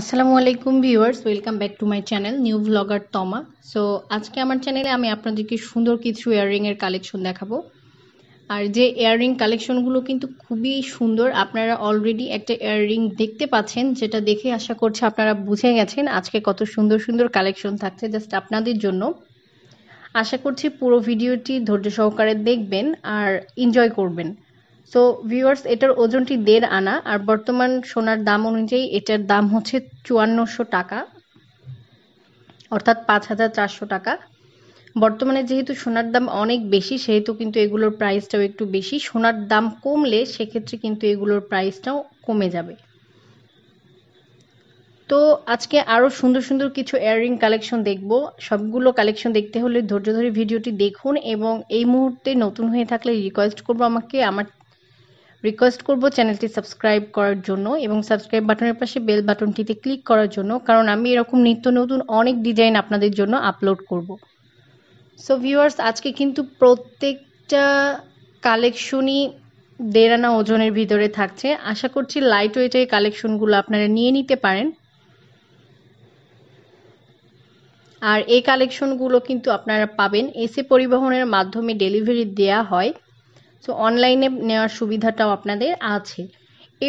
আসসালামু আলাইকুম viewers welcome back to my channel new vlogger Toma so আজকে আমার চ্যানেলে আমি আপনাদেরকে সুন্দর কিছু ইয়াররিংয়ের কালেকশন দেখাবো আর যে ইয়াররিং কালেকশনগুলো কিন্তু খুবই সুন্দর আপনারা অলরেডি একটা ইয়াররিং দেখতে পাচ্ছেন যেটা দেখে আশা করছি আপনারা বুঝে গেছেন আজকে কত সুন্দর সুন্দর কালেকশন থাকছে জাস্ট আপনাদের জন্য আশা করছি পুরো ভিডিওটি ধৈর্য সহকারে দেখবেন আর এনজয় করবেন সো ভিউয়ার্স এটার ওজনটি দেড় আনা আর বর্তমান সোনার দাম অনুযায়ী এটার দাম হচ্ছে চুয়ান্নশো টাকা অর্থাৎ পাঁচ হাজার চারশো টাকা বর্তমানে যেহেতু সোনার দাম অনেক বেশি সেহেতু কিন্তু এগুলোর প্রাইসটাও একটু বেশি সোনার দাম কমলে সেক্ষেত্রে কিন্তু এগুলোর প্রাইসটাও কমে যাবে তো আজকে আরও সুন্দর সুন্দর কিছু ইয়াররিং কালেকশন দেখব সবগুলো কালেকশন দেখতে হলে ধৈর্য ধরে ভিডিওটি দেখুন এবং এই মুহূর্তে নতুন হয়ে থাকলে রিকোয়েস্ট করব আমাকে আমার রিকোয়েস্ট করব চ্যানেলটি সাবস্ক্রাইব করার জন্য এবং সাবস্ক্রাইব বাটনের পাশে বেল বাটনটিতে ক্লিক করার জন্য কারণ আমি এরকম নিত্য নতুন অনেক ডিজাইন আপনাদের জন্য আপলোড করব সো ভিউয়ার্স আজকে কিন্তু প্রত্যেকটা কালেকশনই দেড়ানা ওজনের ভিতরে থাকছে আশা করছি লাইট ওয়েটের কালেকশনগুলো আপনারা নিয়ে নিতে পারেন আর এই কালেকশনগুলো কিন্তু আপনারা পাবেন এসে পরিবহনের মাধ্যমে ডেলিভারি দেয়া হয় সো অনলাইনে নেওয়ার সুবিধাটাও আপনাদের আছে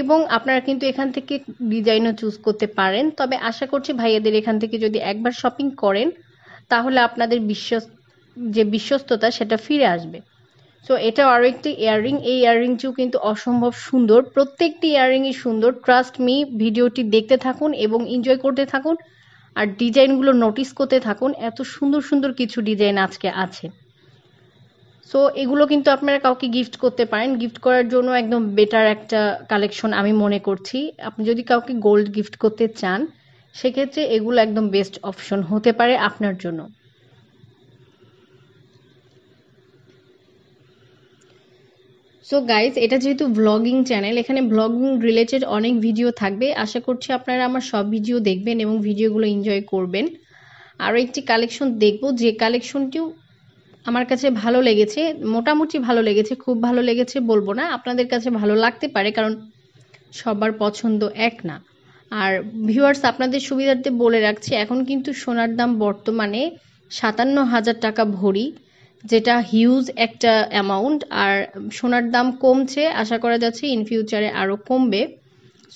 এবং আপনারা কিন্তু এখান থেকে ডিজাইনও চুজ করতে পারেন তবে আশা করছি ভাইয়াদের এখান থেকে যদি একবার শপিং করেন তাহলে আপনাদের বিশ্বাস যে বিশ্বস্ততা সেটা ফিরে আসবে সো এটা আরও একটি ইয়াররিং এই ইয়াররিংটিও কিন্তু অসম্ভব সুন্দর প্রত্যেকটি ইয়াররিংই সুন্দর ট্রাস্ট মি ভিডিওটি দেখতে থাকুন এবং এনজয় করতে থাকুন আর ডিজাইনগুলো নোটিস করতে থাকুন এত সুন্দর সুন্দর কিছু ডিজাইন আজকে আছে সো এগুলো কিন্তু আপনারা কাউকে গিফট করতে পারেন গিফট করার জন্য একদম বেটার একটা কালেকশন আমি মনে করছি আপনি যদি কাউকে গোল্ড গিফট করতে চান সেক্ষেত্রে এগুলো একদম বেস্ট অপশন হতে পারে আপনার জন্য সো গাইজ এটা যেহেতু ভ্লগিং চ্যানেল এখানে ভ্লগিং রিলেটেড অনেক ভিডিও থাকবে আশা করছি আপনারা আমার সব ভিডিও দেখবেন এবং ভিডিওগুলো এনজয় করবেন আরও একটি কালেকশন দেখব যে কালেকশনটিও আমার কাছে ভালো লেগেছে মোটামুটি ভালো লেগেছে খুব ভালো লেগেছে বলবো না আপনাদের কাছে ভালো লাগতে পারে কারণ সবার পছন্দ এক না আর ভিউয়ার্স আপনাদের সুবিধার্থে বলে রাখছি এখন কিন্তু সোনার দাম বর্তমানে সাতান্ন হাজার টাকা ভরি যেটা হিউজ একটা অ্যামাউন্ট আর সোনার দাম কমছে আশা করা যাচ্ছে ইন ফিউচারে আরও কমবে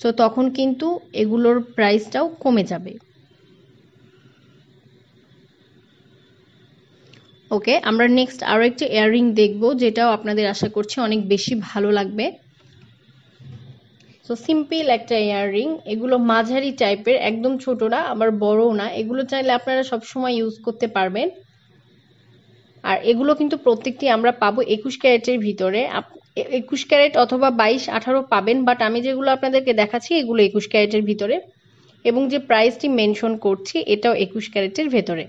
সো তখন কিন্তু এগুলোর প্রাইসটাও কমে যাবে ওকে আমরা নেক্সট আরও একটি ইয়াররিং দেখব যেটাও আপনাদের আশা করছি অনেক বেশি ভালো লাগবে সো সিম্পল একটা ইয়াররিং এগুলো মাঝারি টাইপের একদম ছোট না আবার বড়ও না এগুলো চাইলে আপনারা সব সময় ইউজ করতে পারবেন আর এগুলো কিন্তু প্রত্যেকটি আমরা পাবো একুশ ক্যারেটের ভিতরে একুশ ক্যারেট অথবা বাইশ আঠারো পাবেন বাট আমি যেগুলো আপনাদেরকে দেখাচ্ছি এগুলো একুশ ক্যারেটের ভিতরে এবং যে প্রাইসটি মেনশন করছি এটাও একুশ ক্যারেটের ভেতরে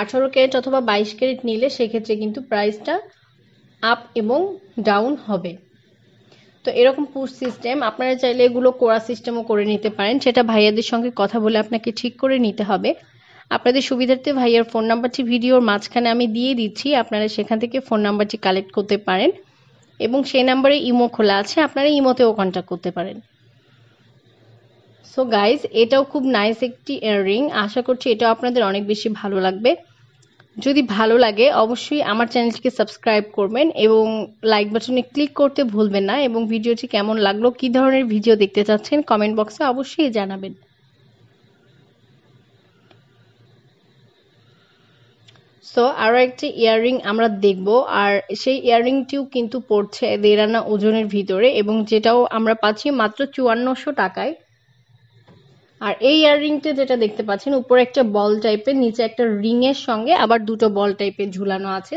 আঠারো ক্যারেট অথবা বাইশ ক্যারেট নিলে সেক্ষেত্রে কিন্তু প্রাইসটা আপ এবং ডাউন হবে তো এরকম পুশ সিস্টেম আপনারা চাইলে এগুলো কোরা সিস্টেমও করে নিতে পারেন সেটা ভাইয়াদের সঙ্গে কথা বলে আপনাকে ঠিক করে নিতে হবে আপনাদের সুবিধার্থে ভাইয়ার ফোন নাম্বারটি ভিডিওর মাঝখানে আমি দিয়ে দিচ্ছি আপনারা সেখান থেকে ফোন নাম্বারটি কালেক্ট করতে পারেন এবং সেই নাম্বারে ইমো খোলা আছে আপনারা ইমোতেও কন্ট্যাক্ট করতে পারেন সো গাইজ এটাও খুব নাইস একটি ইয়াররিং uh, আশা করছি এটাও আপনাদের অনেক বেশি ভালো লাগবে যদি ভালো লাগে অবশ্যই আমার চ্যানেলটিকে সাবস্ক্রাইব করবেন এবং লাইক বাটনে ক্লিক করতে ভুলবেন না এবং ভিডিওটি কেমন লাগলো কি ধরনের ভিডিও দেখতে চাচ্ছেন কমেন্ট বক্সে অবশ্যই জানাবেন সো আরও একটি ইয়াররিং আমরা দেখব আর সেই ইয়াররিংটিও কিন্তু পড়ছে দেড়ানা ওজনের ভিতরে এবং যেটাও আমরা পাচ্ছি মাত্র চুয়ান্নশো টাকায় আর এই ইয়াররিংটা যেটা দেখতে পাচ্ছেন উপরে একটা বল টাইপের নিচে একটা রিংয়ের সঙ্গে আবার দুটো বল টাইপের ঝুলানো আছে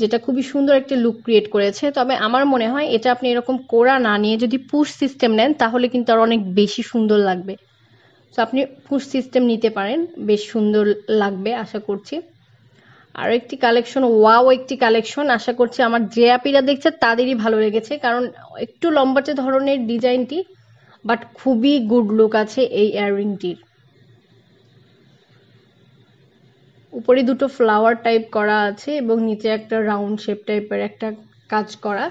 যেটা খুবই সুন্দর একটা লুক ক্রিয়েট করেছে তবে আমার মনে হয় এটা আপনি এরকম কোড়া না নিয়ে যদি পুশ সিস্টেম নেন তাহলে কিন্তু আর অনেক বেশি সুন্দর লাগবে তো আপনি পুশ সিস্টেম নিতে পারেন বেশ সুন্দর লাগবে আশা করছি আর একটি কালেকশন ওয়াও একটি কালেকশন আশা করছি আমার যে অ্যাপিরা দেখছে তাদেরই ভালো লেগেছে কারণ একটু লম্বাটে ধরনের ডিজাইনটি বাট খুবই গুড লুক আছে এই ইয়াররিংটির উপরে দুটো ফ্লাওয়ার টাইপ করা আছে এবং নিচে একটা রাউন্ড শেপ টাইপের একটা কাজ করা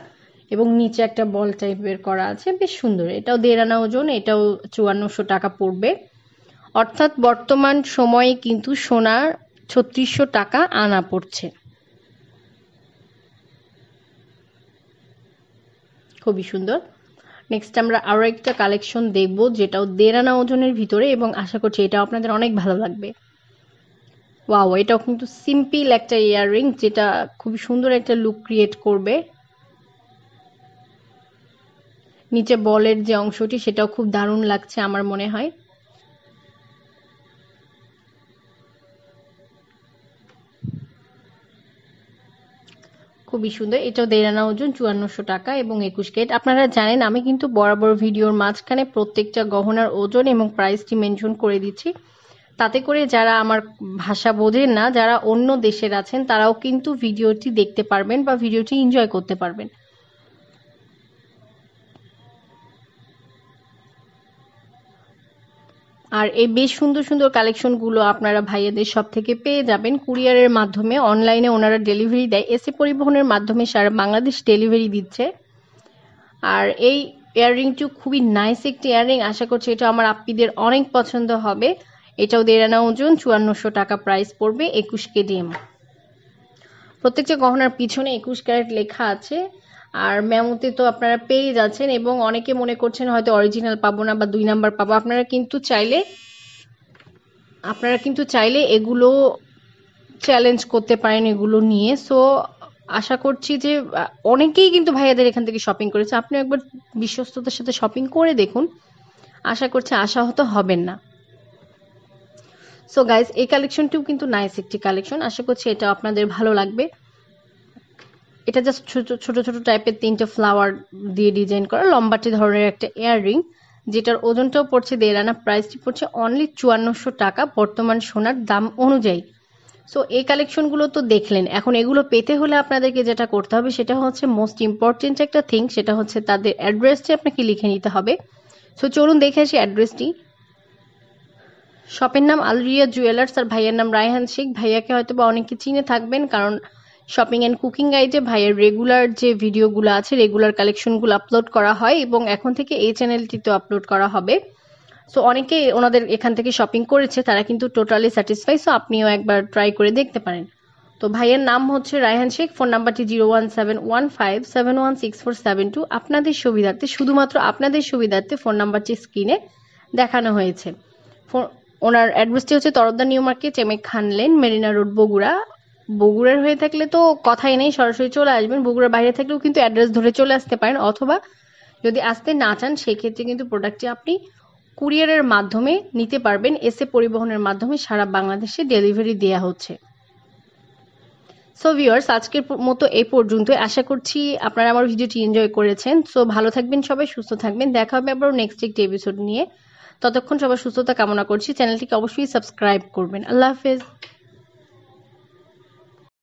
এবং নিচে একটা বল টাইপের করা আছে বেশ সুন্দর এটাও দেড় আনা ওজন এটাও চুয়ান্নশো টাকা পড়বে অর্থাৎ বর্তমান সময়ে কিন্তু সোনার ছত্রিশশো টাকা আনা পড়ছে খুবই সুন্দর নেক্সট আমরা আরও একটা কালেকশন দেখব যেটাও দেরানা ওজনের ভিতরে এবং আশা করছি এটা আপনাদের অনেক ভালো লাগবে ওয়াও এটাও কিন্তু সিম্পল একটা ইয়াররিং যেটা খুব সুন্দর একটা লুক ক্রিয়েট করবে নিচে বলের যে অংশটি সেটাও খুব দারুণ লাগছে আমার মনে হয় খুবই সুন্দর এটাও দেড় আনা ওজন চুয়ান্নশো টাকা এবং একুশ কেট আপনারা জানেন আমি কিন্তু বরাবর ভিডিওর মাঝখানে প্রত্যেকটা গহনার ওজন এবং প্রাইসটি মেনশন করে দিচ্ছি তাতে করে যারা আমার ভাষা বোঝেন না যারা অন্য দেশের আছেন তারাও কিন্তু ভিডিওটি দেখতে পারবেন বা ভিডিওটি এনজয় করতে পারবেন আর এই বেশ সুন্দর সুন্দর কালেকশনগুলো আপনারা ভাইয়াদের সব থেকে পেয়ে যাবেন কুরিয়ারের মাধ্যমে অনলাইনে ওনারা ডেলিভারি দেয় এসি পরিবহনের মাধ্যমে সারা বাংলাদেশ ডেলিভারি দিচ্ছে আর এই ইয়াররিংটি খুবই নাইস একটি ইয়াররিং আশা করছি এটা আমার আপ্পিদের অনেক পছন্দ হবে এটাও দেড়ানা ওজন চুয়ান্নশো টাকা প্রাইস পড়বে একুশ কেডিএম প্রত্যেকটা গহনার পিছনে একুশ ক্যারেট লেখা আছে আর মেমোতে তো আপনারা পেয়ে যাচ্ছেন এবং অনেকে মনে করছেন হয়তো অরিজিনাল পাবো না বা দুই নাম্বার পাবো আপনারা কিন্তু চাইলে আপনারা কিন্তু চাইলে এগুলো চ্যালেঞ্জ করতে পারেন এগুলো নিয়ে সো আশা করছি যে অনেকেই কিন্তু ভাইয়াদের এখান থেকে শপিং করেছে আপনি একবার বিশ্বস্ততার সাথে শপিং করে দেখুন আশা করছি আশাহত হবেন না সো গাইজ এই কালেকশনটিও কিন্তু নাইস একটি কালেকশন আশা করছি এটা আপনাদের ভালো লাগবে এটা জাস্ট ছোট ছোট ছোট টাইপের তিনটে ফ্লাওয়ার দিয়ে ডিজাইন করা লম্বাটি ধরনের একটা ইয়াররিং যেটার ওজনটাও পড়ছে দেড় আনা প্রাইসটি পড়ছে অনলি চুয়ান্নশো টাকা বর্তমান সোনার দাম অনুযায়ী সো এই কালেকশনগুলো তো দেখলেন এখন এগুলো পেতে হলে আপনাদেরকে যেটা করতে হবে সেটা হচ্ছে মোস্ট ইম্পর্টেন্ট একটা থিং সেটা হচ্ছে তাদের অ্যাড্রেসটি আপনাকে লিখে নিতে হবে সো চলুন দেখে আসি অ্যাড্রেসটি শপের নাম আলরিয়া জুয়েলার্স আর ভাইয়ার নাম রায়হান শেখ ভাইয়াকে হয়তো বা অনেকে চিনে থাকবেন কারণ শপিং অ্যান্ড কুকিং গাইডে ভাইয়ের রেগুলার যে ভিডিওগুলো আছে রেগুলার কালেকশনগুলো আপলোড করা হয় এবং এখন থেকে এই তো আপলোড করা হবে সো অনেকে ওনাদের এখান থেকে শপিং করেছে তারা কিন্তু টোটালি স্যাটিসফাই সো আপনিও একবার ট্রাই করে দেখতে পারেন তো ভাইয়ের নাম হচ্ছে রায়হান শেখ ফোন নাম্বারটি zero one seven one five seven one six four seven two আপনাদের সুবিধার্থে শুধুমাত্র আপনাদের সুবিধার্থে ফোন নাম্বারটি স্ক্রিনে দেখানো হয়েছে ওনার অ্যাড্রেসটি হচ্ছে তরদ্দা new market M Khan lane Marina road Bogura বগুড়ার হয়ে থাকলে তো কথাই নেই সরাসরি চলে আসবেন বগুড়ার বাইরে থাকলেও কিন্তু অ্যাড্রেস ধরে চলে আসতে পারেন অথবা যদি আসতে না চান সেক্ষেত্রে কিন্তু প্রোডাক্টটি আপনি কুরিয়ারের মাধ্যমে নিতে পারবেন এসে পরিবহনের মাধ্যমে সারা বাংলাদেশে ডেলিভারি দেওয়া হচ্ছে সো ভিওর্স আজকের মতো এই পর্যন্ত আশা করছি আপনারা আমার ভিডিওটি এনজয় করেছেন সো ভালো থাকবেন সবাই সুস্থ থাকবেন দেখা হবে আবার নেক্সট একটি এপিসোড নিয়ে ততক্ষণ সবার সুস্থতা কামনা করছি চ্যানেলটিকে অবশ্যই সাবস্ক্রাইব করবেন আল্লাহ হাফেজ